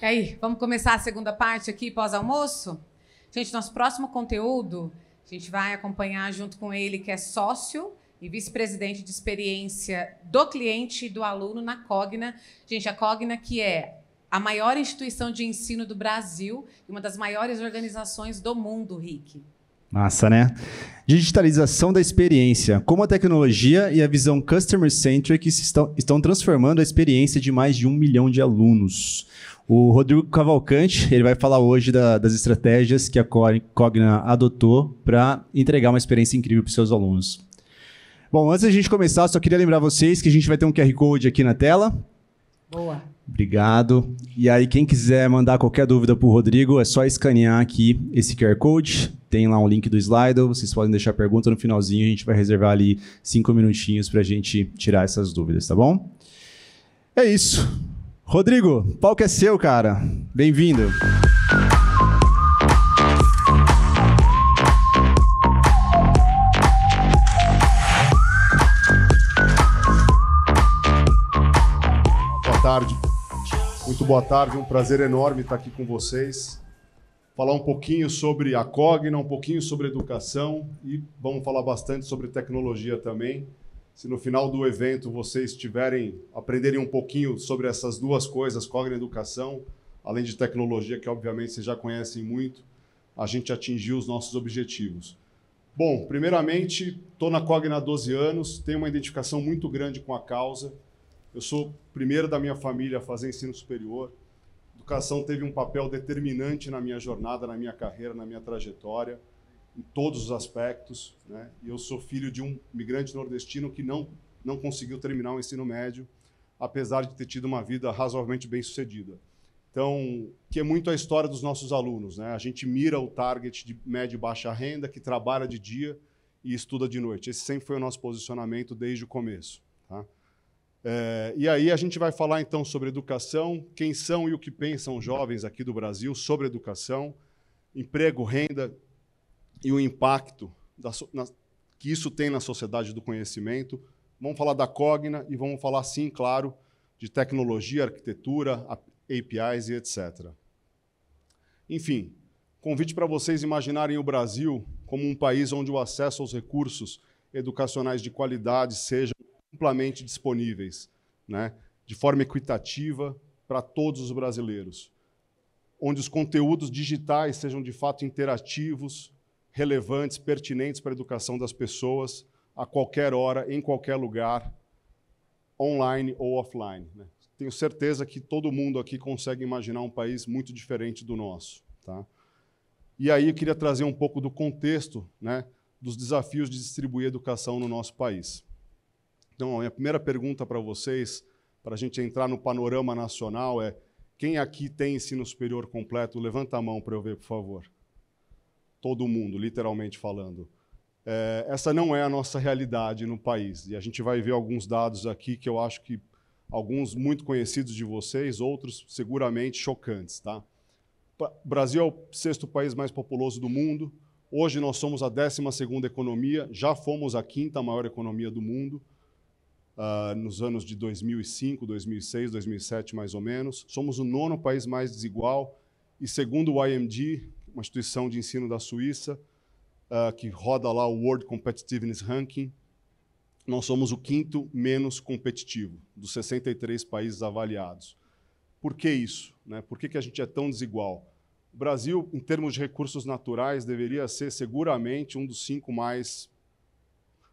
E aí, vamos começar a segunda parte aqui pós-almoço? Gente, nosso próximo conteúdo, a gente vai acompanhar junto com ele, que é sócio e vice-presidente de experiência do cliente e do aluno na Cogna. Gente, a Cogna que é a maior instituição de ensino do Brasil e uma das maiores organizações do mundo, Rick. Massa, né? Digitalização da experiência. Como a tecnologia e a visão customer-centric estão, estão transformando a experiência de mais de um milhão de alunos. O Rodrigo Cavalcante ele vai falar hoje da, das estratégias que a Cogna adotou para entregar uma experiência incrível para seus alunos. Bom, antes da gente começar, só queria lembrar vocês que a gente vai ter um QR Code aqui na tela. Boa. Obrigado. E aí, quem quiser mandar qualquer dúvida para o Rodrigo, é só escanear aqui esse QR Code. Tem lá um link do Slido. Vocês podem deixar pergunta no finalzinho. A gente vai reservar ali cinco minutinhos para a gente tirar essas dúvidas, tá bom? É isso. Rodrigo, palco é seu, cara. Bem-vindo. boa tarde. Um prazer enorme estar aqui com vocês. Falar um pouquinho sobre a Cogna, um pouquinho sobre educação e vamos falar bastante sobre tecnologia também. Se no final do evento vocês tiverem aprenderem um pouquinho sobre essas duas coisas, Cogna e educação, além de tecnologia que obviamente vocês já conhecem muito, a gente atingiu os nossos objetivos. Bom, primeiramente, estou na Cogna há 12 anos, tenho uma identificação muito grande com a causa eu sou o primeiro da minha família a fazer ensino superior. educação teve um papel determinante na minha jornada, na minha carreira, na minha trajetória, em todos os aspectos. Né? E eu sou filho de um migrante nordestino que não, não conseguiu terminar o ensino médio, apesar de ter tido uma vida razoavelmente bem sucedida. Então, que é muito a história dos nossos alunos. Né? A gente mira o target de média e baixa renda, que trabalha de dia e estuda de noite. Esse sempre foi o nosso posicionamento desde o começo. Tá? É, e aí a gente vai falar então sobre educação, quem são e o que pensam os jovens aqui do Brasil sobre educação, emprego, renda e o impacto da, na, que isso tem na sociedade do conhecimento. Vamos falar da Cogna e vamos falar, sim, claro, de tecnologia, arquitetura, APIs e etc. Enfim, convite para vocês imaginarem o Brasil como um país onde o acesso aos recursos educacionais de qualidade sejam amplamente disponíveis, né, de forma equitativa para todos os brasileiros, onde os conteúdos digitais sejam de fato interativos, relevantes, pertinentes para a educação das pessoas, a qualquer hora, em qualquer lugar, online ou offline. Né? Tenho certeza que todo mundo aqui consegue imaginar um país muito diferente do nosso. Tá? E aí eu queria trazer um pouco do contexto né, dos desafios de distribuir educação no nosso país. Então, a primeira pergunta para vocês, para a gente entrar no panorama nacional, é quem aqui tem ensino superior completo? Levanta a mão para eu ver, por favor. Todo mundo, literalmente falando. É, essa não é a nossa realidade no país. E a gente vai ver alguns dados aqui que eu acho que alguns muito conhecidos de vocês, outros seguramente chocantes. Tá? O Brasil é o sexto país mais populoso do mundo. Hoje nós somos a 12 segunda economia, já fomos a quinta maior economia do mundo uh, nos anos de 2005, 2006, 2007 mais ou menos. Somos o nono país mais desigual e segundo o IMD, uma instituição de ensino da Suíça, uh, que roda lá o World Competitiveness Ranking, nós somos o quinto menos competitivo dos 63 países avaliados. Por que isso? Né? Por que, que a gente é tão desigual? O Brasil, em termos de recursos naturais, deveria ser seguramente um dos cinco mais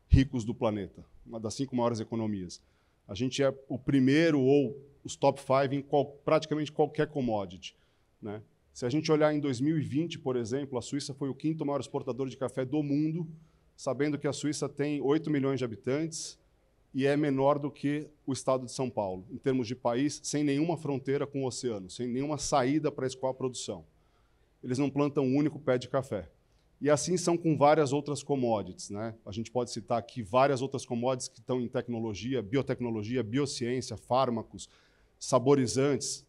ricos do planeta uma das cinco maiores economias. A gente é o primeiro ou os top five em qual, praticamente qualquer commodity. Né? Se a gente olhar em 2020, por exemplo, a Suíça foi o quinto maior exportador de café do mundo, sabendo que a Suíça tem 8 milhões de habitantes e é menor do que o estado de São Paulo, em termos de país, sem nenhuma fronteira com o oceano, sem nenhuma saída para escoar a produção. Eles não plantam um único pé de café. E assim são com várias outras commodities. Né? A gente pode citar aqui várias outras commodities que estão em tecnologia, biotecnologia, biociência, fármacos, saborizantes,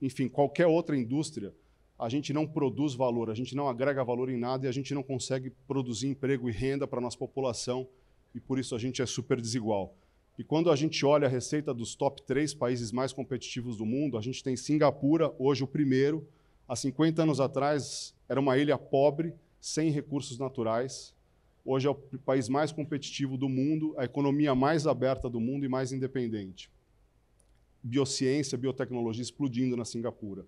enfim, qualquer outra indústria. A gente não produz valor, a gente não agrega valor em nada e a gente não consegue produzir emprego e renda para a nossa população e por isso a gente é super desigual. E quando a gente olha a receita dos top três países mais competitivos do mundo, a gente tem Singapura, hoje o primeiro. Há 50 anos atrás, era uma ilha pobre sem recursos naturais. Hoje é o país mais competitivo do mundo, a economia mais aberta do mundo e mais independente. Biociência, biotecnologia explodindo na Singapura.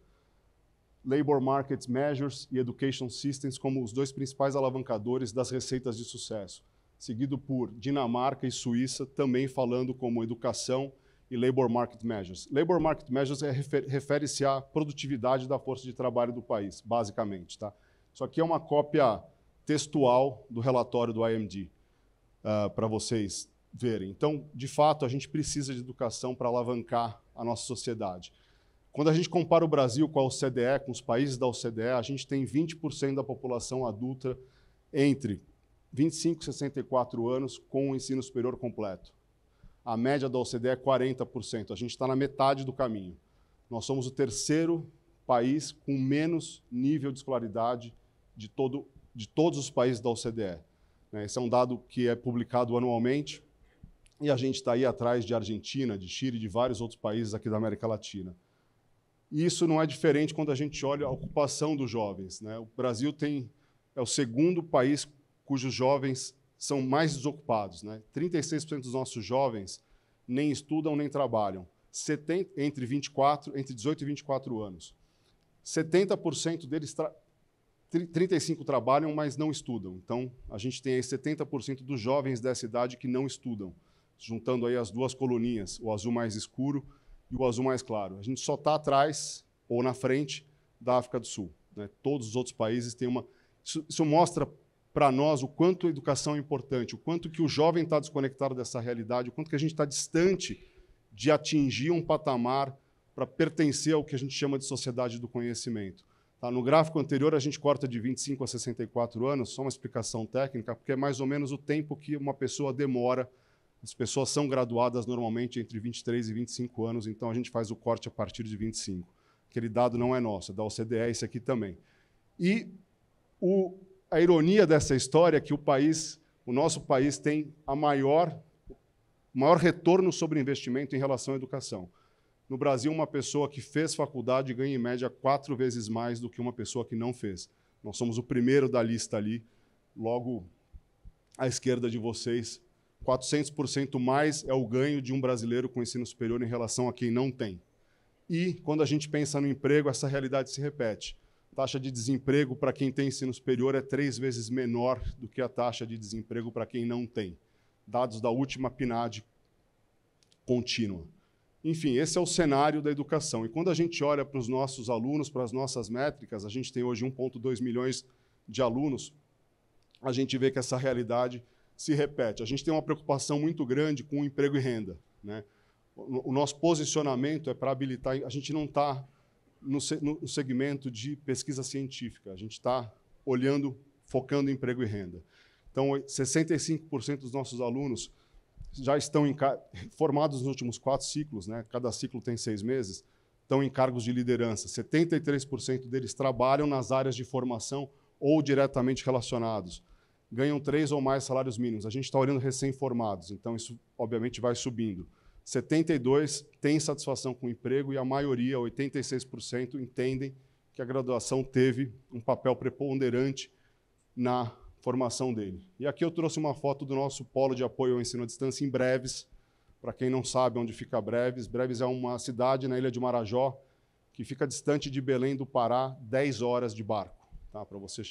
Labor Market Measures e Education Systems como os dois principais alavancadores das receitas de sucesso, seguido por Dinamarca e Suíça, também falando como educação e Labor Market Measures. Labor Market Measures é refer refere-se à produtividade da força de trabalho do país, basicamente, tá? Isso aqui é uma cópia textual do relatório do IMD uh, ah, para vocês verem. Então, de fato, a gente precisa de educação para alavancar a nossa sociedade. Quando a gente compara o Brasil com a OCDE, com os países da OCDE, a gente tem 20% da população adulta entre 25 e 64 anos com o ensino superior completo. A média da OCDE é 40%. A gente está na metade do caminho. Nós somos o terceiro país com menos nível de escolaridade de, todo, de todos os países da OCDE. Né? Esse é um dado que é publicado anualmente e a gente está aí atrás de Argentina, de Chile, de vários outros países aqui da América Latina. E isso não é diferente quando a gente olha a ocupação dos jovens. Né? O Brasil tem, é o segundo país cujos jovens são mais desocupados. Né? 36% dos nossos jovens nem estudam nem trabalham, 70, entre, 24, entre 18 e 24 anos. 70% deles 35 trabalham, mas não estudam. Então, a gente tem aí 70% dos jovens dessa idade que não estudam, juntando aí as duas coluninhas, o azul mais escuro e o azul mais claro. A gente só está atrás ou na frente da África do Sul. Né? Todos os outros países têm uma. Isso, isso mostra para nós o quanto a educação é importante, o quanto que o jovem está desconectado dessa realidade, o quanto que a gente está distante de atingir um patamar para pertencer ao que a gente chama de sociedade do conhecimento. Tá? No gráfico anterior, a gente corta de 25 a 64 anos, só uma explicação técnica, porque é mais ou menos o tempo que uma pessoa demora. As pessoas são graduadas normalmente entre 23 e 25 anos, então a gente faz o corte a partir de 25. Aquele dado não é nosso, é da OCDE, esse aqui também. E o, a ironia dessa história é que o país, o nosso país, tem a maior maior retorno sobre investimento em relação à educação. No Brasil, uma pessoa que fez faculdade ganha em média quatro vezes mais do que uma pessoa que não fez. Nós somos o primeiro da lista ali, logo à esquerda de vocês. 400% mais é o ganho de um brasileiro com ensino superior em relação a quem não tem. E, quando a gente pensa no emprego, essa realidade se repete. A taxa de desemprego para quem tem ensino superior é três vezes menor do que a taxa de desemprego para quem não tem. Dados da última PNAD contínua. Enfim, esse é o cenário da educação. E quando a gente olha para os nossos alunos, para as nossas métricas, a gente tem hoje 1,2 milhões de alunos, a gente vê que essa realidade se repete. A gente tem uma preocupação muito grande com emprego e renda. Né? O nosso posicionamento é para habilitar. A gente não está no, no segmento de pesquisa científica, a gente está olhando, focando em emprego e renda. Então, 65% dos nossos alunos já estão em, formados nos últimos quatro ciclos, né? cada ciclo tem seis meses, estão em cargos de liderança. 73% deles trabalham nas áreas de formação ou diretamente relacionados. Ganham três ou mais salários mínimos. A gente está olhando recém-formados, então isso obviamente vai subindo. 72 têm satisfação com o emprego e a maioria, 86%, entendem que a graduação teve um papel preponderante na formação dele. E aqui eu trouxe uma foto do nosso polo de apoio ao ensino à distância em Breves. Para quem não sabe onde fica Breves, Breves é uma cidade na ilha de Marajó que fica distante de Belém do Pará, 10 horas de barco. Tá, para você.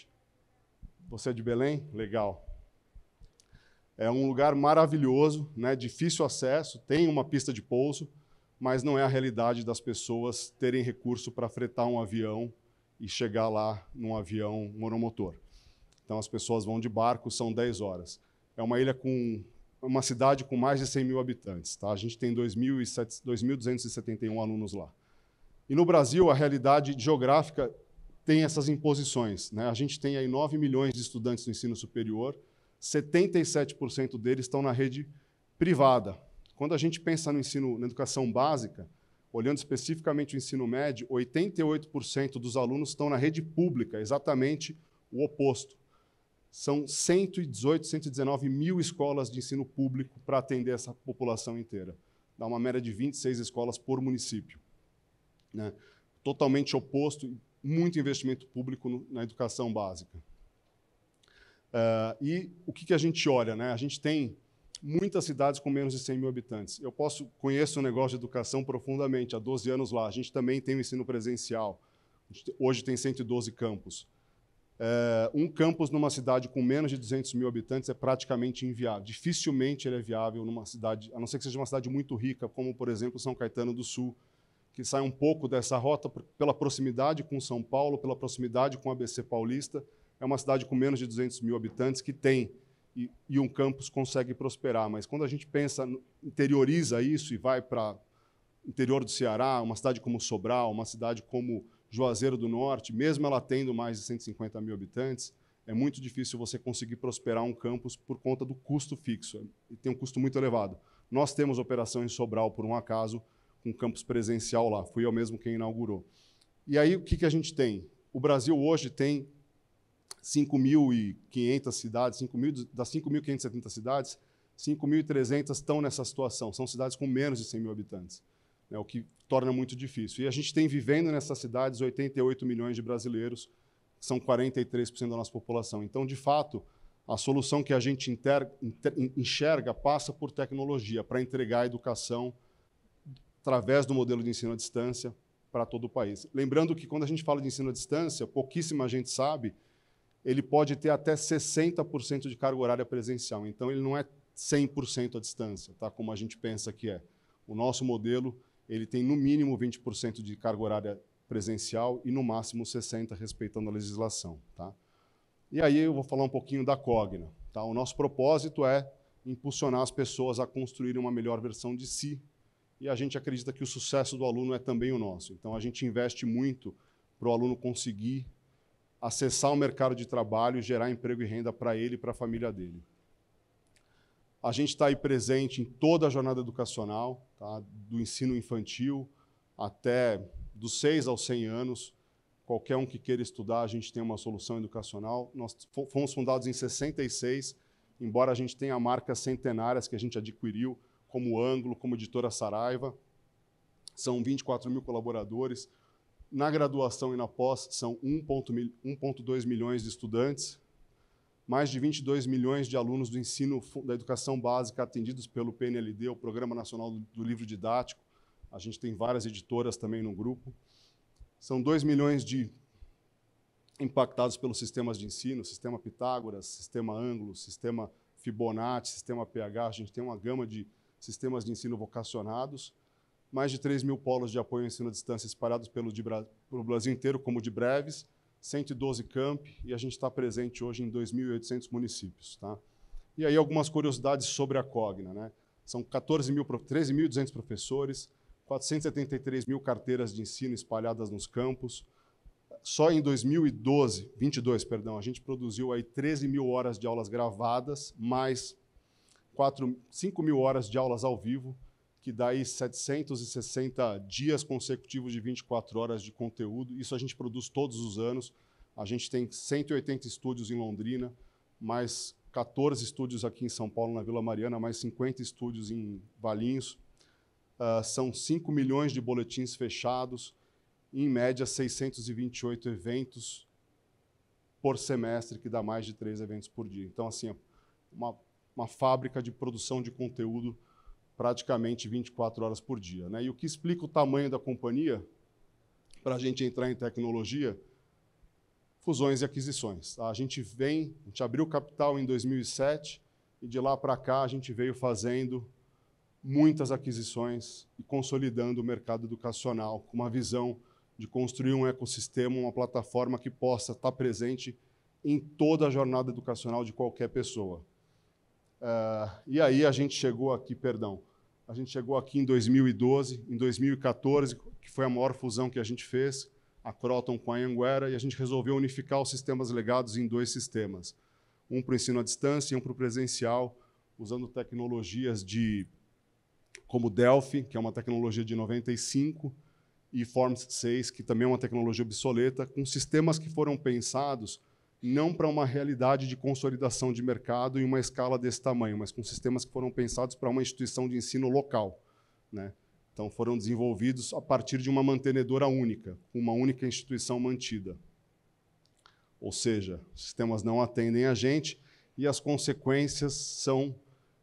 Você é de Belém? Legal. É um lugar maravilhoso, né? Difícil acesso, tem uma pista de pouso, mas não é a realidade das pessoas terem recurso para fretar um avião e chegar lá num avião monomotor. Então as pessoas vão de barco, são 10 horas. É uma ilha com uma cidade com mais de 100 mil habitantes. Tá? A gente tem 2.271 alunos lá. E no Brasil, a realidade geográfica tem essas imposições. Né? A gente tem aí 9 milhões de estudantes do ensino superior, 77% deles estão na rede privada. Quando a gente pensa no ensino, na educação básica, olhando especificamente o ensino médio, 88% dos alunos estão na rede pública, exatamente o oposto. São 118, 119 mil escolas de ensino público para atender essa população inteira. Dá uma média de 26 escolas por município. Né? Totalmente oposto, muito investimento público no, na educação básica. Uh, e o que, que, a gente olha? Né? A gente tem muitas cidades com menos de 100 mil habitantes. Eu posso conheço o negócio de educação profundamente, há 12 anos lá. A gente também tem o ensino presencial. Hoje tem 112 campos. É, um campus numa cidade com menos de 200 mil habitantes é praticamente inviável. Dificilmente ele é viável numa cidade, a não ser que seja uma cidade muito rica, como, por exemplo, São Caetano do Sul, que sai um pouco dessa rota pela proximidade com São Paulo, pela proximidade com a ABC Paulista. É uma cidade com menos de 200 mil habitantes que tem e, e um campus consegue prosperar. Mas quando a gente pensa, interioriza isso e vai para interior do Ceará, uma cidade como Sobral, uma cidade como Juazeiro do Norte, mesmo ela tendo mais de 150 mil habitantes, é muito difícil você conseguir prosperar um campus por conta do custo fixo, e tem um custo muito elevado. Nós temos operação em Sobral, por um acaso, com campus presencial lá, fui eu mesmo quem inaugurou. E aí, o que, que a gente tem? O Brasil hoje tem 5.500 cidades, 5 das 5.570 cidades, 5.300 estão nessa situação, são cidades com menos de 100 mil habitantes, É o que torna muito difícil. E a gente tem vivendo nessas cidades 88 milhões de brasileiros, são 43% da nossa população. Então, de fato, a solução que a gente inter, inter, enxerga passa por tecnologia para entregar a educação através do modelo de ensino à distância para todo o país. Lembrando que quando a gente fala de ensino à distância, pouquíssima gente sabe, ele pode ter até 60% de carga horária presencial. Então, ele não é 100% à distância, tá? como a gente pensa que é. O nosso modelo ele tem no mínimo 20% de carga horária presencial e no máximo 60%, respeitando a legislação. Tá? E aí eu vou falar um pouquinho da Cogna. Tá? O nosso propósito é impulsionar as pessoas a construírem uma melhor versão de si. E a gente acredita que o sucesso do aluno é também o nosso. Então a gente investe muito para o aluno conseguir acessar o mercado de trabalho, e gerar emprego e renda para ele e para a família dele. A gente está aí presente em toda a jornada educacional, tá? do ensino infantil até dos 6 aos 100 anos. Qualquer um que queira estudar, a gente tem uma solução educacional. Nós fomos fundados em 66, embora a gente tenha marcas centenárias que a gente adquiriu, como Ângulo, como Editora Saraiva. São 24 mil colaboradores. Na graduação e na pós, são 1,2 milhões de estudantes, mais de 22 milhões de alunos do ensino da educação básica atendidos pelo PNLD, o Programa Nacional do Livro Didático. A gente tem várias editoras também no grupo. São 2 milhões de impactados pelos sistemas de ensino, sistema Pitágoras, sistema Ângulo, sistema Fibonacci, sistema PH. A gente tem uma gama de sistemas de ensino vocacionados. Mais de 3 mil polos de apoio ao ensino à distância espalhados pelo, de, pelo Brasil inteiro, como o de Breves, 112 camp e a gente está presente hoje em 2.800 municípios. Tá? E aí algumas curiosidades sobre a Cogna. Né? São 13.200 professores, 473 mil carteiras de ensino espalhadas nos campos. Só em 2012, 22, perdão, a gente produziu aí 13 mil horas de aulas gravadas, mais 4, 5 mil horas de aulas ao vivo, que dá aí 760 dias consecutivos de 24 horas de conteúdo. Isso a gente produz todos os anos. A gente tem 180 estúdios em Londrina, mais 14 estúdios aqui em São Paulo, na Vila Mariana, mais 50 estúdios em Valinhos. Uh, são 5 milhões de boletins fechados, em média 628 eventos por semestre, que dá mais de três eventos por dia. Então, assim, é uma, uma fábrica de produção de conteúdo praticamente 24 horas por dia. Né? E o que explica o tamanho da companhia, para a gente entrar em tecnologia, fusões e aquisições. Tá? A gente vem, a gente abriu capital em 2007 e de lá para cá a gente veio fazendo muitas aquisições e consolidando o mercado educacional com uma visão de construir um ecossistema, uma plataforma que possa estar tá presente em toda a jornada educacional de qualquer pessoa. Uh, e aí a gente chegou aqui, perdão, a gente chegou aqui em 2012, em 2014, que foi a maior fusão que a gente fez, a Croton com a Anguera, e a gente resolveu unificar os sistemas legados em dois sistemas, um para o ensino à distância e um para o presencial, usando tecnologias de como Delphi, que é uma tecnologia de 95, e Forms 6, que também é uma tecnologia obsoleta, com sistemas que foram pensados não para uma realidade de consolidação de mercado em uma escala desse tamanho, mas com sistemas que foram pensados para uma instituição de ensino local. Né? Então, foram desenvolvidos a partir de uma mantenedora única, uma única instituição mantida. Ou seja, os sistemas não atendem a gente e as consequências são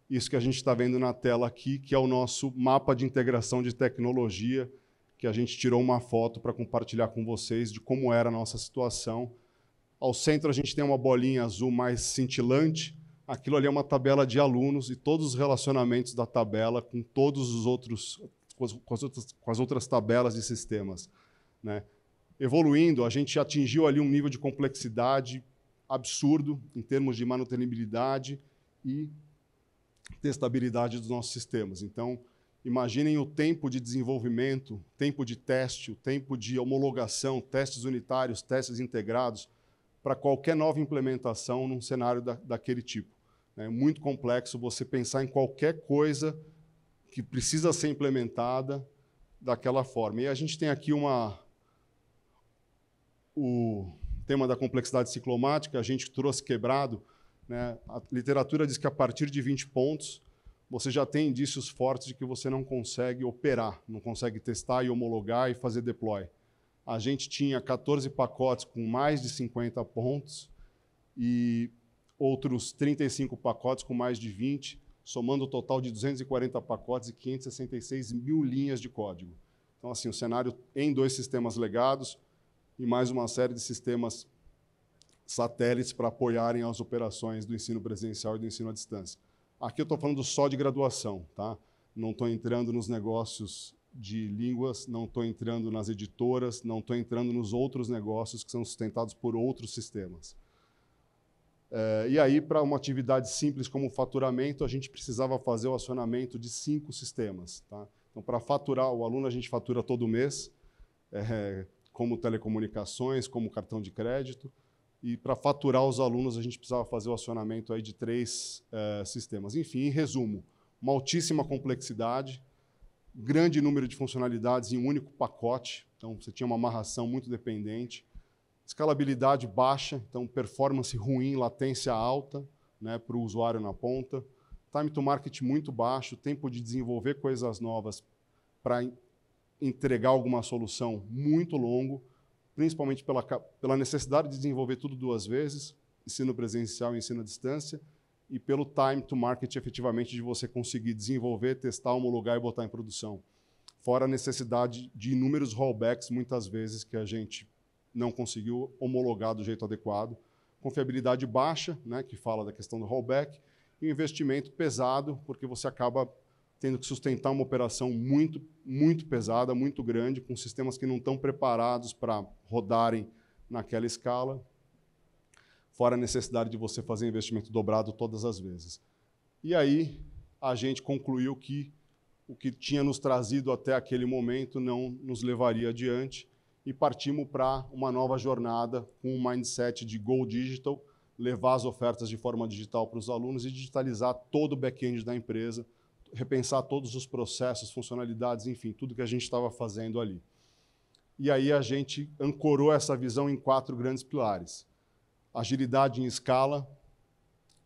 isso que a gente está vendo na tela aqui, que é o nosso mapa de integração de tecnologia, que a gente tirou uma foto para compartilhar com vocês de como era a nossa situação ao centro a gente tem uma bolinha azul mais cintilante. Aquilo ali é uma tabela de alunos e todos os relacionamentos da tabela com todos os outros com as, com as outras, com as outras tabelas de sistemas, né? Evoluindo, a gente atingiu ali um nível de complexidade absurdo em termos de manutenibilidade e testabilidade dos nossos sistemas. Então, imaginem o tempo de desenvolvimento, tempo de teste, o tempo de homologação, testes unitários, testes integrados, para qualquer nova implementação num cenário da, daquele tipo. Né? É muito complexo você pensar em qualquer coisa que precisa ser implementada daquela forma. E a gente tem aqui uma o tema da complexidade ciclomática, a gente trouxe quebrado. Né? A literatura diz que a partir de 20 pontos você já tem indícios fortes de que você não consegue operar, não consegue testar e homologar e fazer deploy a gente tinha 14 pacotes com mais de 50 pontos e outros 35 pacotes com mais de 20, somando o um total de 240 pacotes e 566 mil linhas de código. Então, assim, o cenário em dois sistemas legados e mais uma série de sistemas satélites para apoiarem as operações do ensino presencial e do ensino à distância. Aqui eu estou falando só de graduação, tá? Não estou entrando nos negócios de línguas, não estou entrando nas editoras, não estou entrando nos outros negócios que são sustentados por outros sistemas. É, e aí, para uma atividade simples como faturamento, a gente precisava fazer o acionamento de cinco sistemas. Tá? Então, para faturar o aluno, a gente fatura todo mês, é, como telecomunicações, como cartão de crédito. E para faturar os alunos, a gente precisava fazer o acionamento aí de três é, sistemas. Enfim, em resumo, uma altíssima complexidade, grande número de funcionalidades em um único pacote, então você tinha uma amarração muito dependente, escalabilidade baixa, então performance ruim, latência alta né, para o usuário na ponta, time to market muito baixo, tempo de desenvolver coisas novas para entregar alguma solução muito longo, principalmente pela, pela necessidade de desenvolver tudo duas vezes, ensino presencial e ensino à distância, e pelo time to market efetivamente de você conseguir desenvolver, testar, homologar e botar em produção. Fora a necessidade de inúmeros rollbacks, muitas vezes, que a gente não conseguiu homologar do jeito adequado. Confiabilidade baixa, né, que fala da questão do rollback, e investimento pesado, porque você acaba tendo que sustentar uma operação muito, muito pesada, muito grande, com sistemas que não estão preparados para rodarem naquela escala fora a necessidade de você fazer investimento dobrado todas as vezes. E aí a gente concluiu que o que tinha nos trazido até aquele momento não nos levaria adiante e partimos para uma nova jornada com um mindset de Go Digital, levar as ofertas de forma digital para os alunos e digitalizar todo o back-end da empresa, repensar todos os processos, funcionalidades, enfim, tudo que a gente estava fazendo ali. E aí a gente ancorou essa visão em quatro grandes pilares agilidade em escala,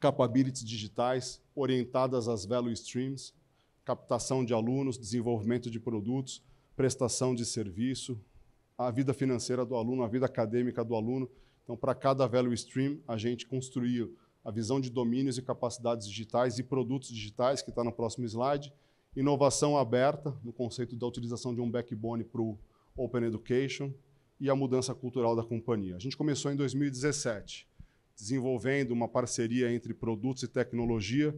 capabilities digitais orientadas às value streams, captação de alunos, desenvolvimento de produtos, prestação de serviço, a vida financeira do aluno, a vida acadêmica do aluno. Então, para cada value stream, a gente construiu a visão de domínios e capacidades digitais e produtos digitais, que está no próximo slide, inovação aberta, no conceito da utilização de um backbone para o Open Education, e a mudança cultural da companhia. A gente começou em 2017, desenvolvendo uma parceria entre produtos e tecnologia,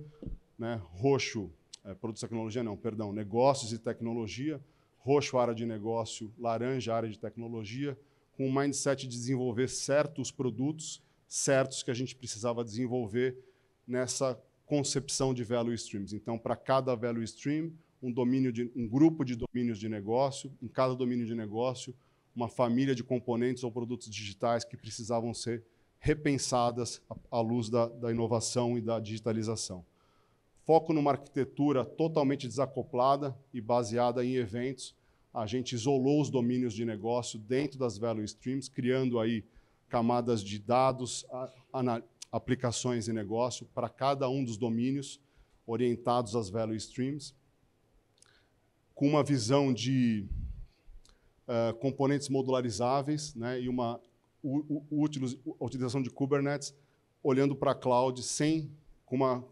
né? roxo, é, produtos e tecnologia não, perdão, negócios e tecnologia, roxo área de negócio, laranja área de tecnologia, com o mindset de desenvolver certos produtos, certos que a gente precisava desenvolver nessa concepção de value streams. Então, para cada value stream, um domínio de um grupo de domínios de negócio, em cada domínio de negócio, uma família de componentes ou produtos digitais que precisavam ser repensadas à luz da, da inovação e da digitalização. Foco numa arquitetura totalmente desacoplada e baseada em eventos. A gente isolou os domínios de negócio dentro das value streams, criando aí camadas de dados, aplicações e negócio para cada um dos domínios orientados às value streams, com uma visão de ah, componentes modularizáveis né, e uma utilização de Kubernetes olhando para a cloud sem, uma,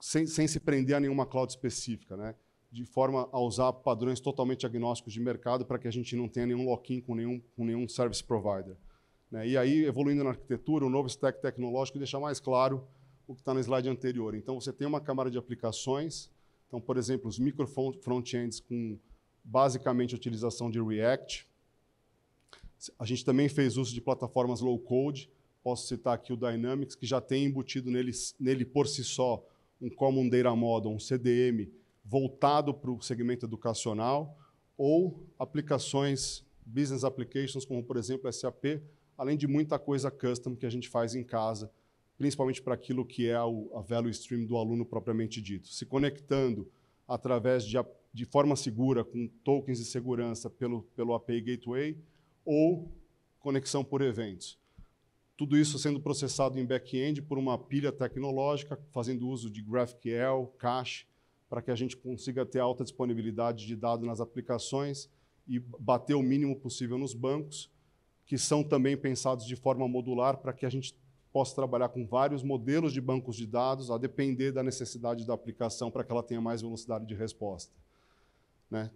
sem, sem, se prender a nenhuma cloud específica, né, de forma a usar padrões totalmente agnósticos de mercado para que a gente não tenha nenhum lock-in com nenhum, com nenhum service provider. Né, e aí, evoluindo na arquitetura, o novo stack tecnológico deixa mais claro o que está no slide anterior. Então, você tem uma câmara de aplicações, então, por exemplo, os micro front-ends com basicamente a utilização de React. A gente também fez uso de plataformas low-code, posso citar aqui o Dynamics, que já tem embutido nele, nele por si só um Common Data Model, um CDM, voltado para o segmento educacional, ou aplicações, business applications, como por exemplo SAP, além de muita coisa custom que a gente faz em casa, principalmente para aquilo que é a value stream do aluno propriamente dito, se conectando através de de forma segura, com tokens de segurança pelo, pelo API Gateway, ou conexão por eventos. Tudo isso sendo processado em back-end por uma pilha tecnológica, fazendo uso de GraphQL, cache, para que a gente consiga ter alta disponibilidade de dados nas aplicações e bater o mínimo possível nos bancos, que são também pensados de forma modular para que a gente possa trabalhar com vários modelos de bancos de dados, a depender da necessidade da aplicação para que ela tenha mais velocidade de resposta. Né?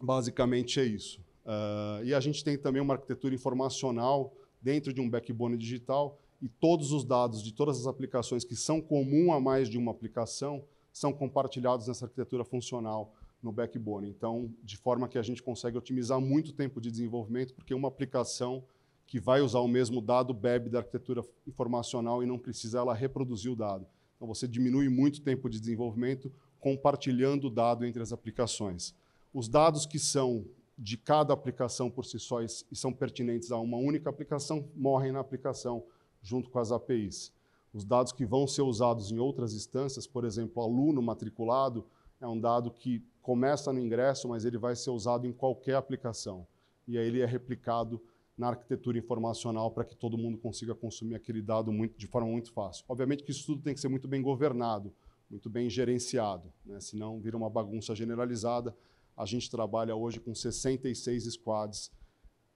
Basicamente é isso. Uh, e a gente tem também uma arquitetura informacional dentro de um backbone digital e todos os dados de todas as aplicações que são comum a mais de uma aplicação são compartilhados nessa arquitetura funcional no backbone. Então, de forma que a gente consegue otimizar muito o tempo de desenvolvimento, porque uma aplicação que vai usar o mesmo dado bebe da arquitetura informacional e não precisa ela reproduzir o dado. Então, você diminui muito o tempo de desenvolvimento compartilhando o dado entre as aplicações. Os dados que são de cada aplicação por si só e são pertinentes a uma única aplicação morrem na aplicação junto com as APIs. Os dados que vão ser usados em outras instâncias, por exemplo, aluno matriculado, é um dado que começa no ingresso, mas ele vai ser usado em qualquer aplicação. E aí ele é replicado na arquitetura informacional para que todo mundo consiga consumir aquele dado muito, de forma muito fácil. Obviamente que isso tudo tem que ser muito bem governado muito bem gerenciado, né? senão vira uma bagunça generalizada. A gente trabalha hoje com 66 squads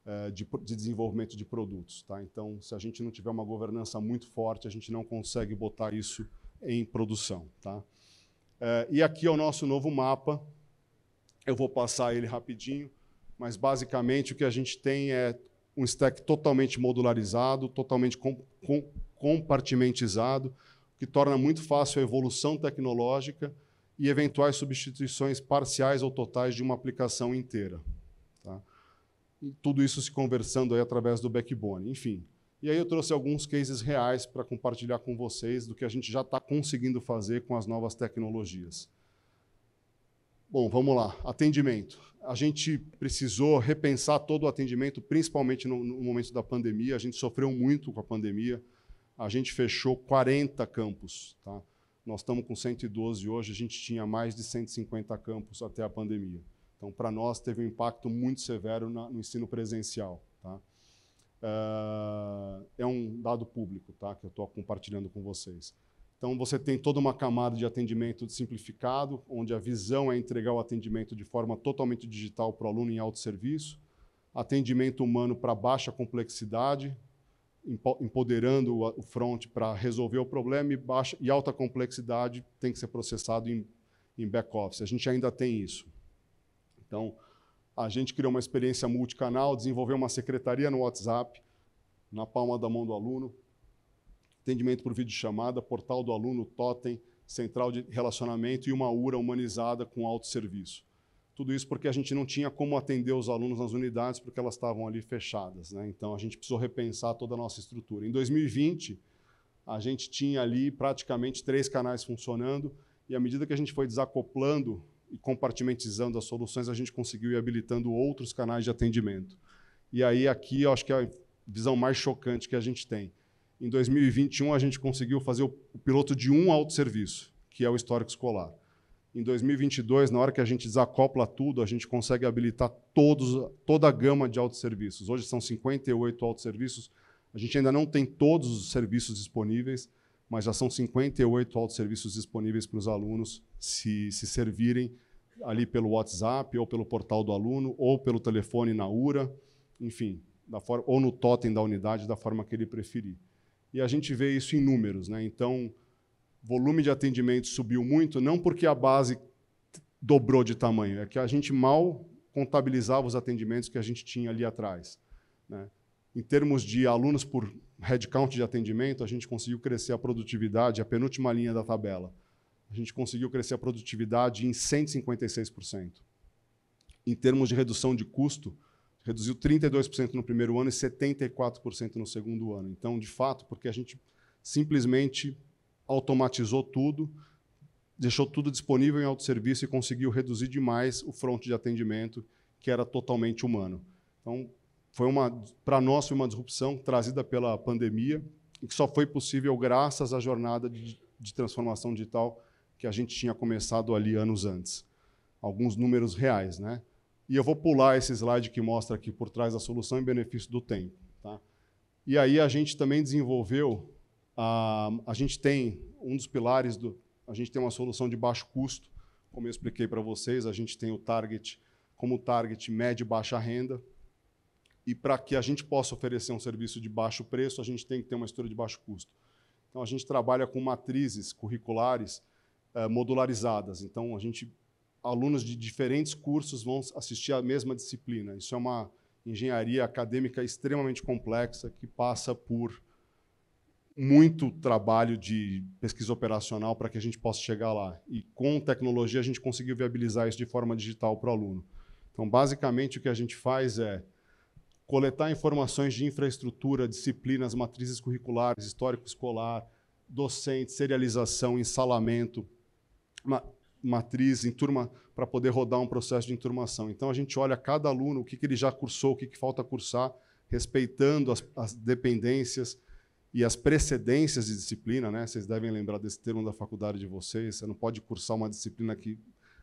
eh, de, de, desenvolvimento de produtos. Tá? Então, se a gente não tiver uma governança muito forte, a gente não consegue botar isso em produção. Tá? Eh, e aqui é o nosso novo mapa. Eu vou passar ele rapidinho, mas basicamente o que a gente tem é um stack totalmente modularizado, totalmente com, com, compartimentizado, que torna muito fácil a evolução tecnológica e eventuais substituições parciais ou totais de uma aplicação inteira. Tá? E tudo isso se conversando aí através do backbone. Enfim, e aí eu trouxe alguns cases reais para compartilhar com vocês do que a gente já está conseguindo fazer com as novas tecnologias. Bom, vamos lá. Atendimento. A gente precisou repensar todo o atendimento, principalmente no, no momento da pandemia. A gente sofreu muito com a pandemia a gente fechou 40 campos. Tá? Nós estamos com 112 hoje, a gente tinha mais de 150 campos até a pandemia. Então, para nós, teve um impacto muito severo na, no ensino presencial. Tá? Eh, é um dado público tá? que eu estou compartilhando com vocês. Então, você tem toda uma camada de atendimento simplificado, onde a visão é entregar o atendimento de forma totalmente digital para o aluno em autosserviço atendimento humano para baixa complexidade, empoderando o front para resolver o problema e, baixa, e alta complexidade tem que ser processado em, em back-office. A gente ainda tem isso. Então, a gente criou uma experiência multicanal, desenvolveu uma secretaria no WhatsApp, na palma da mão do aluno, atendimento por videochamada, portal do aluno, totem, central de relacionamento e uma URA humanizada com autosserviço. Tudo isso porque a gente não tinha como atender os alunos nas unidades, porque elas estavam ali fechadas. Né? Então, a gente precisou repensar toda a nossa estrutura. Em 2020, a gente tinha ali praticamente três canais funcionando, e à medida que a gente foi desacoplando e compartimentizando as soluções, a gente conseguiu ir habilitando outros canais de atendimento. E aí, aqui, eu acho que é a visão mais chocante que a gente tem. Em 2021, a gente conseguiu fazer o piloto de um autosserviço, que é o histórico escolar. Em 2022, na hora que a gente desacopla tudo, a gente consegue habilitar todos, toda a gama de autosserviços. Hoje são 58 autosserviços. A gente ainda não tem todos os serviços disponíveis, mas já são 58 autosserviços disponíveis para os alunos se, se servirem ali pelo WhatsApp, ou pelo portal do aluno, ou pelo telefone na URA, enfim, da forma, ou no totem da unidade, da forma que ele preferir. E a gente vê isso em números. Né? Então, volume de atendimento subiu muito, não porque a base dobrou de tamanho, é que a gente mal contabilizava os atendimentos que a gente tinha ali atrás. Né? Em termos de alunos por headcount de atendimento, a gente conseguiu crescer a produtividade, a penúltima linha da tabela. A gente conseguiu crescer a produtividade em 156%. Em termos de redução de custo, reduziu 32% no primeiro ano e 74% no segundo ano. Então, de fato, porque a gente simplesmente automatizou tudo, deixou tudo disponível em autosserviço e conseguiu reduzir demais o front de atendimento, que era totalmente humano. Então, foi uma para nós foi uma disrupção trazida pela pandemia e que só foi possível graças à jornada de, de transformação digital que a gente tinha começado ali anos antes. Alguns números reais, né? E eu vou pular esse slide que mostra aqui por trás a solução em benefício do tempo. Tá? E aí a gente também desenvolveu ah, a gente tem um dos pilares do, a gente tem uma solução de baixo custo, como eu expliquei para vocês, a gente tem o target como target médio e baixa renda. E para que a gente possa oferecer um serviço de baixo preço, a gente tem que ter uma estrutura de baixo custo. Então a gente trabalha com matrizes curriculares eh, modularizadas. Então a gente alunos de diferentes cursos vão assistir a mesma disciplina. Isso é uma engenharia acadêmica extremamente complexa que passa por muito trabalho de pesquisa operacional para que a gente possa chegar lá. E com tecnologia a gente conseguiu viabilizar isso de forma digital para o aluno. Então, basicamente, o que a gente faz é coletar informações de infraestrutura, disciplinas, matrizes curriculares, histórico escolar, docente, serialização, ensalamento, ma matriz, turma para poder rodar um processo de enturmação. Então, a gente olha cada aluno, o que, que ele já cursou, o que, que falta cursar, respeitando as, as dependências, e as precedências de disciplina, né? Vocês devem lembrar desse termo da faculdade de vocês. Você não pode cursar uma disciplina que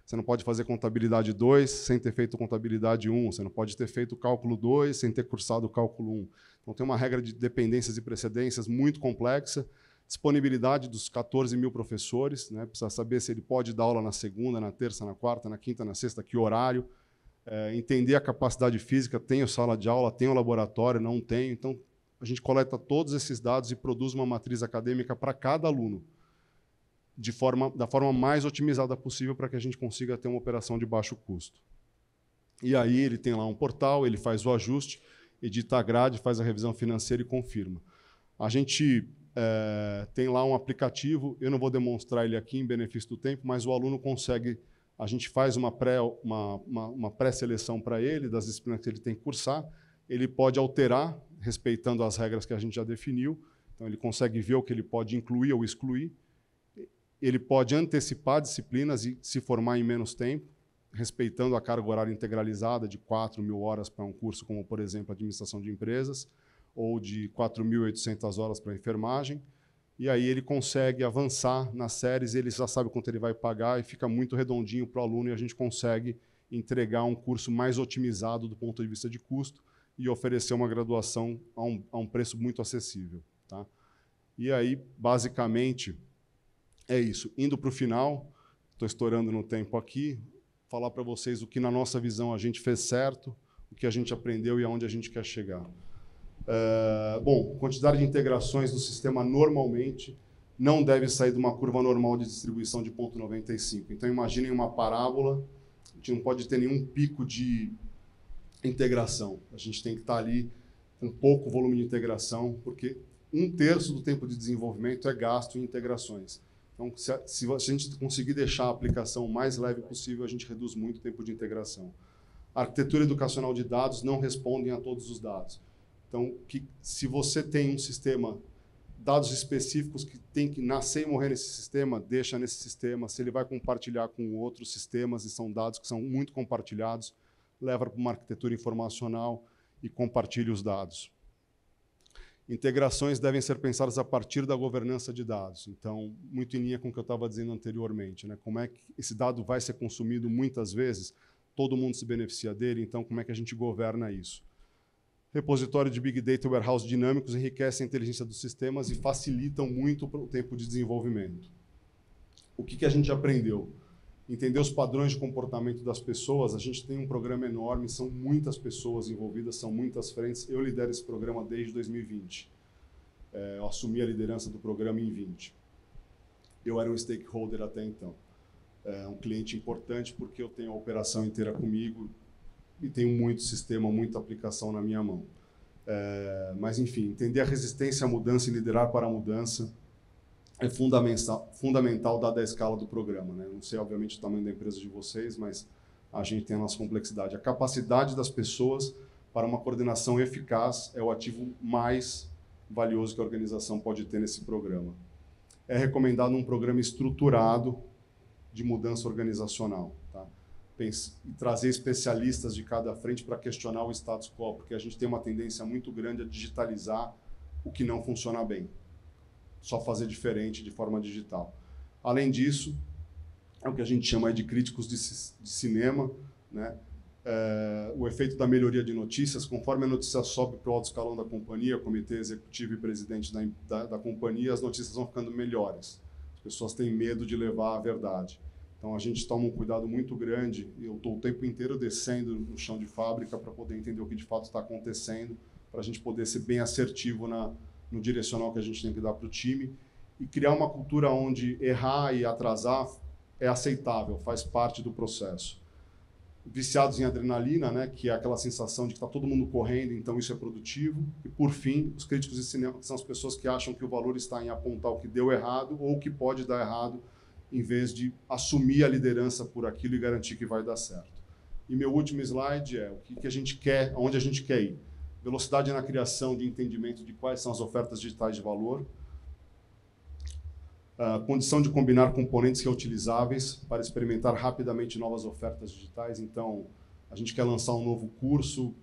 você não pode fazer contabilidade 2 sem ter feito contabilidade 1, um. você não pode ter feito cálculo 2 sem ter cursado cálculo 1. Um. Então tem uma regra de dependências e precedências muito complexa, disponibilidade dos 14 mil professores, né? precisa saber se ele pode dar aula na segunda, na terça, na quarta, na quinta, na sexta, que horário, é, entender a capacidade física, tenho sala de aula, tenho laboratório, não tenho, então a gente coleta todos esses dados e produz uma matriz acadêmica para cada aluno, de forma, da forma mais otimizada possível para que a gente consiga ter uma operação de baixo custo. E aí ele tem lá um portal, ele faz o ajuste, edita a grade, faz a revisão financeira e confirma. A gente é, tem lá um aplicativo, eu não vou demonstrar ele aqui em benefício do tempo, mas o aluno consegue, a gente faz uma pré-seleção uma, uma, uma pré para ele, das disciplinas que ele tem que cursar, ele pode alterar respeitando as regras que a gente já definiu. Então, ele consegue ver o que ele pode incluir ou excluir. Ele pode antecipar disciplinas e se formar em menos tempo, respeitando a carga horária integralizada de 4 mil horas para um curso como, por exemplo, administração de empresas, ou de 4.800 horas para enfermagem. E aí ele consegue avançar nas séries, ele já sabe quanto ele vai pagar e fica muito redondinho para o aluno e a gente consegue entregar um curso mais otimizado do ponto de vista de custo, e oferecer uma graduação a um, a um preço muito acessível. Tá? E aí, basicamente, é isso. Indo para o final, estou estourando no tempo aqui, falar para vocês o que, na nossa visão, a gente fez certo, o que a gente aprendeu e aonde a gente quer chegar. Uh, bom, quantidade de integrações no sistema normalmente não deve sair de uma curva normal de distribuição de 0,95. Então, imaginem uma parábola, a gente não pode ter nenhum pico de integração. A gente tem que estar ali com pouco volume de integração, porque um terço do tempo de desenvolvimento é gasto em integrações. Então, se a, gente conseguir deixar a aplicação mais leve possível, a gente reduz muito o tempo de integração. A arquitetura educacional de dados não respondem a todos os dados. Então, que, se você tem um sistema, dados específicos que tem que nascer e morrer nesse sistema, deixa nesse sistema. Se ele vai compartilhar com outros sistemas, e são dados que são muito compartilhados, leva para uma arquitetura informacional e compartilha os dados. Integrações devem ser pensadas a partir da governança de dados. Então, muito em linha com o que eu estava dizendo anteriormente, né? Como é que esse dado vai ser consumido muitas vezes? Todo mundo se beneficia dele, então como é que a gente governa isso? Repositório de Big Data e Warehouse dinâmicos enriquecem a inteligência dos sistemas e facilitam muito o tempo de desenvolvimento. O que, que a gente aprendeu? entender os padrões de comportamento das pessoas. A gente tem um programa enorme, são muitas pessoas envolvidas, são muitas frentes. Eu lidero esse programa desde 2020. É, eu assumi a liderança do programa em 20. Eu era um stakeholder até então. É um cliente importante porque eu tenho a operação inteira comigo e tenho muito sistema, muita aplicação na minha mão. É, mas, enfim, entender a resistência à mudança e liderar para a mudança é fundamental, fundamental dada a escala do programa. Né? Não sei, obviamente, o tamanho da empresa de vocês, mas a gente tem a nossa complexidade. A capacidade das pessoas para uma coordenação eficaz é o ativo mais valioso que a organização pode ter nesse programa. É recomendado um programa estruturado de mudança organizacional. Tá? Pense, trazer especialistas de cada frente para questionar o status quo, porque a gente tem uma tendência muito grande a digitalizar o que não funciona bem só fazer diferente de forma digital. Além disso, é o que a gente chama de críticos de, de cinema, né? É, o efeito da melhoria de notícias, conforme a notícia sobe para o alto escalão da companhia, comitê executivo e presidente da, da, da companhia, as notícias vão ficando melhores. As pessoas têm medo de levar a verdade. Então a gente toma um cuidado muito grande. Eu estou o tempo inteiro descendo no chão de fábrica para poder entender o que de fato está acontecendo, para a gente poder ser bem assertivo na, no direcional que a gente tem que dar para o time e criar uma cultura onde errar e atrasar é aceitável, faz parte do processo. Viciados em adrenalina, né, que é aquela sensação de que está todo mundo correndo, então isso é produtivo. E, por fim, os críticos de cinema, são as pessoas que acham que o valor está em apontar o que deu errado ou o que pode dar errado, em vez de assumir a liderança por aquilo e garantir que vai dar certo. E meu último slide é o que, que a gente quer, onde a gente quer ir velocidade na criação de entendimento de quais são as ofertas digitais de valor, a ah, condição de combinar componentes reutilizáveis para experimentar rapidamente novas ofertas digitais. Então, a gente quer lançar um novo curso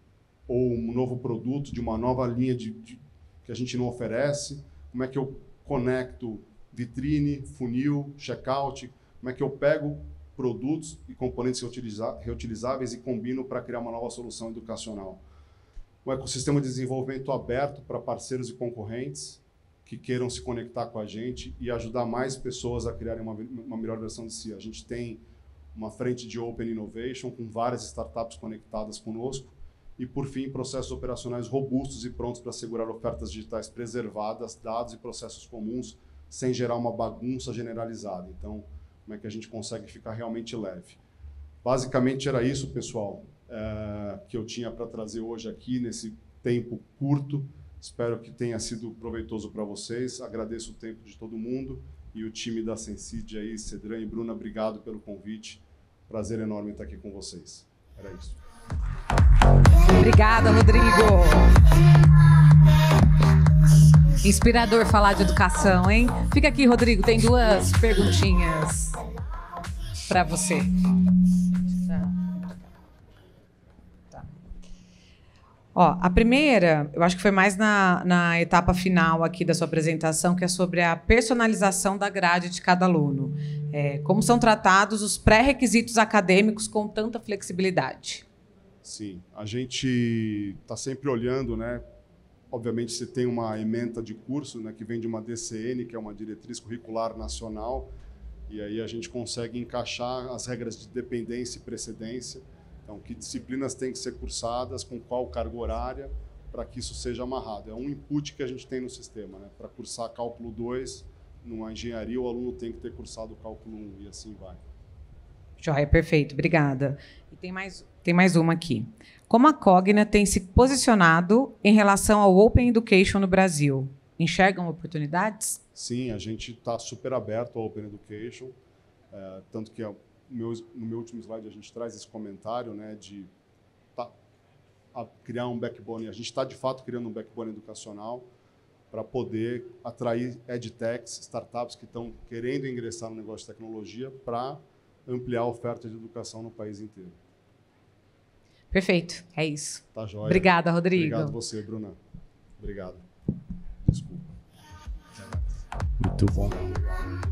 ou um novo produto de uma nova linha de, de que a gente não oferece. Como é que eu conecto vitrine, funil, checkout? Como é que eu pego produtos e componentes reutilizáveis e combino para criar uma nova solução educacional? um ecossistema de desenvolvimento aberto para parceiros e concorrentes que queiram se conectar com a gente e ajudar mais pessoas a criarem uma, uma melhor versão de si. A gente tem uma frente de Open Innovation com várias startups conectadas conosco e, por fim, processos operacionais robustos e prontos para assegurar ofertas digitais preservadas, dados e processos comuns, sem gerar uma bagunça generalizada. Então, como é que a gente consegue ficar realmente leve? Basicamente era isso, pessoal. Eh, que eu tinha para trazer hoje aqui nesse tempo curto. Espero que tenha sido proveitoso para vocês. Agradeço o tempo de todo mundo e o time da Senside aí, Cedran e Bruna, obrigado pelo convite. Prazer enorme estar aqui com vocês. Era isso. Obrigada, Rodrigo. Inspirador falar de educação, hein? Fica aqui, Rodrigo, tem duas perguntinhas para você. Ó, a primeira, eu acho que foi mais na, na etapa final aqui da sua apresentação, que é sobre a personalização da grade de cada aluno. É, como são tratados os pré-requisitos acadêmicos com tanta flexibilidade? Sim, a gente está sempre olhando, né? Obviamente, se tem uma ementa de curso, né, que vem de uma DCN, que é uma diretriz curricular nacional, e aí a gente consegue encaixar as regras de dependência e precedência. Então, que disciplinas têm que ser cursadas, com qual carga horária, para que isso seja amarrado. É um input que a gente tem no sistema. Né? Para cursar cálculo 2, numa engenharia, o aluno tem que ter cursado cálculo 1 um, e assim vai. Joia, perfeito, obrigada. E tem mais, tem mais uma aqui. Como a Cogna tem se posicionado em relação ao Open Education no Brasil? Enxergam oportunidades? Sim, a gente está super aberto ao Open Education, é, tanto que é meu, no meu último slide a gente traz esse comentário né, de tá, criar um backbone, a gente está de fato criando um backbone educacional para poder atrair edtechs, startups que estão querendo ingressar no negócio de tecnologia para ampliar a oferta de educação no país inteiro. Perfeito, é isso. Tá Obrigada, Rodrigo. Obrigado você, Bruna. Obrigado. Desculpa. Muito bom. Obrigado.